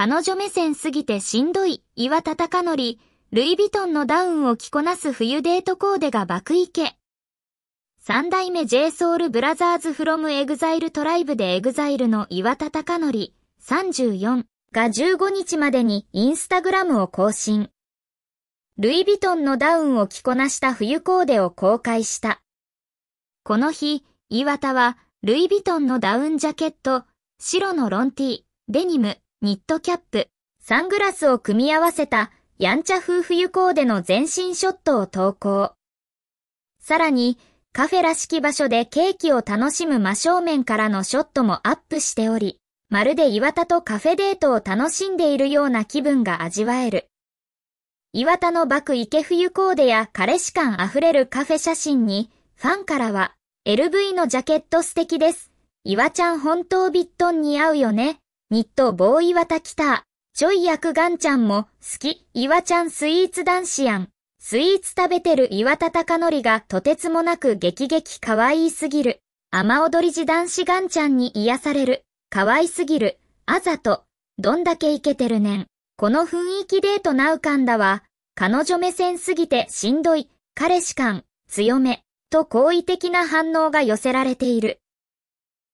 彼女目線すぎてしんどい、岩田隆則、ルイ・ヴィトンのダウンを着こなす冬デートコーデが爆池。三代目 JSOUL BROTHERS FROM EXILE TRIBE で EXILE の岩田隆則34が15日までにインスタグラムを更新。ルイ・ヴィトンのダウンを着こなした冬コーデを公開した。この日、岩田はルイ・ヴィトンのダウンジャケット、白のロンティ、デニム、ニットキャップ、サングラスを組み合わせたやんちゃ夫婦コーデの全身ショットを投稿。さらに、カフェらしき場所でケーキを楽しむ真正面からのショットもアップしており、まるで岩田とカフェデートを楽しんでいるような気分が味わえる。岩田の爆池冬コーデや彼氏感あふれるカフェ写真に、ファンからは、LV のジャケット素敵です。岩ちゃん本当ビットン似合うよね。ニットボーイワタキター。ちょい役ガンちゃんも好き、岩ちゃんスイーツ男子やん。スイーツ食べてる岩田貴則がとてつもなく激激可愛いすぎる。雨踊り時男子ガンちゃんに癒される。可愛すぎる。あざと。どんだけイケてるねん。この雰囲気デートなうかんだわ。彼女目線すぎてしんどい。彼氏感、強め。と好意的な反応が寄せられている。